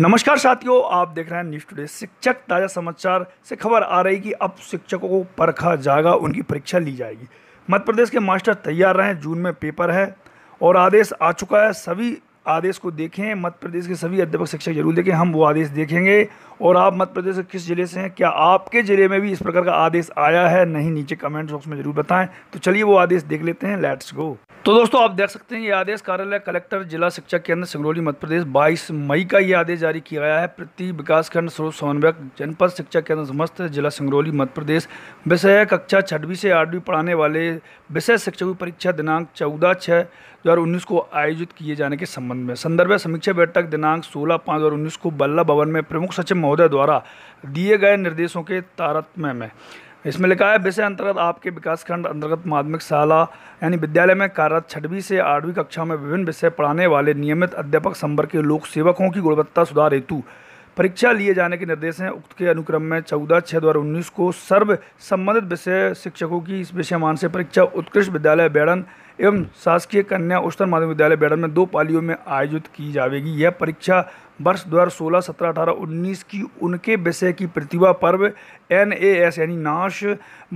नमस्कार साथियों आप देख रहे हैं न्यूज टुडे शिक्षक ताज़ा समाचार से खबर आ रही कि अब शिक्षकों को परखा जाएगा उनकी परीक्षा ली जाएगी मध्य प्रदेश के मास्टर तैयार रहे जून में पेपर है और आदेश आ चुका है सभी आदेश को देखें मध्य प्रदेश के सभी अध्यापक शिक्षक जरूर देखें हम वो आदेश देखेंगे और आप मध्य प्रदेश के किस ज़िले से हैं क्या आपके ज़िले में भी इस प्रकार का आदेश आया है नहीं नीचे कमेंट बॉक्स में ज़रूर बताएं तो चलिए वो आदेश देख लेते हैं लेट्स गो तो दोस्तों आप देख सकते हैं ये आदेश कार्यालय कलेक्टर जिला शिक्षा केंद्र सिंगरौली मध्य प्रदेश 22 मई का ये आदेश जारी किया गया है प्रति विकासखंड स्रोत समन्वयक जनपद शिक्षा केंद्र समस्त जिला सिंगरौली मध्य प्रदेश विषय कक्षा छठवीं से आठवीं पढ़ाने वाले विषय शिक्षकों की परीक्षा दिनांक चौदह छः दो को आयोजित किए जाने के संबंध में संदर्भ समीक्षा बैठक दिनांक सोलह पाँच दो को बल्ला भवन में प्रमुख सचिव महोदय द्वारा दिए गए निर्देशों के तारतम्य में इसमें लिखा है विषय अंतर्गत आपके विकासखंड अंतर्गत माध्यमिक शाला यानी विद्यालय में कार्यरत छठवीं से आठवीं कक्षा में विभिन्न विषय पढ़ाने वाले नियमित अध्यापक संवर्ग के लोक सेवकों की गुणवत्ता सुधार हेतु परीक्षा लिए जाने के निर्देश हैं उक्त के अनुक्रम में चौदह छः दो उन्नीस को सर्व संबंधित विषय शिक्षकों की इस मान से परीक्षा उत्कृष्ट विद्यालय बैड़न एवं शासकीय कन्या उच्चतर माध्यमिक विद्यालय बैड़न में दो पालियों में आयोजित की जाएगी यह परीक्षा वर्ष दो हज़ार सोलह सत्रह अठारह उन्नीस की उनके विषय की प्रतिभा पर्व एन ए एस यानी नाश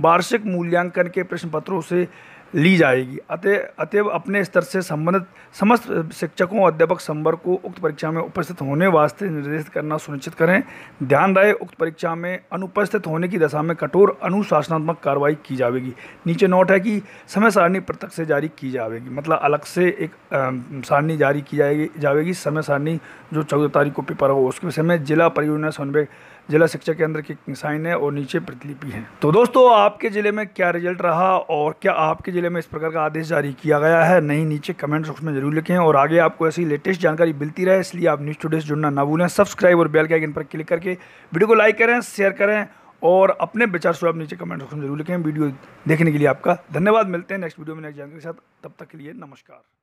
वार्षिक मूल्यांकन के प्रश्न पत्रों से ली जाएगी अतः अतएव अपने स्तर से संबंधित समस्त शिक्षकों अध्यापक संवर्ग को उक्त परीक्षा में उपस्थित होने वास्ते निर्देशित करना सुनिश्चित करें ध्यान रहे उक्त परीक्षा में अनुपस्थित होने की दशा में कठोर अनुशासनात्मक कार्रवाई की जाएगी नीचे नोट है कि समय सारणी प्रत्यक्ष से जारी की जाएगी मतलब अलग से एक सारणी जारी की जाएगी जाएगी समय सारणी जो चौदह तारीख को पेपर होगा उसके समय जिला परियोजना समन्वय जिला शिक्षा केंद्र की साइन है और नीचे प्रतिलिपि है तो दोस्तों आपके ज़िले में क्या रिजल्ट रहा और क्या आपके ज़िले में इस प्रकार का आदेश जारी किया गया है नहीं नीचे कमेंट बॉक्स में जरूर लिखें और आगे आपको ऐसी लेटेस्ट जानकारी मिलती रहे इसलिए आप न्यूज़ टूडे जुड़ना ना भूलें सब्सक्राइब और बेल के आइकन पर क्लिक करके वीडियो को लाइक करें शेयर करें और अपने विचार स्वरूप नीचे कमेंट बॉक्स में जरूर लिखें वीडियो देखने के लिए आपका धन्यवाद मिलते हैं नेक्स्ट वीडियो में नेक्स्ट जानकारी के साथ तब तक के लिए नमस्कार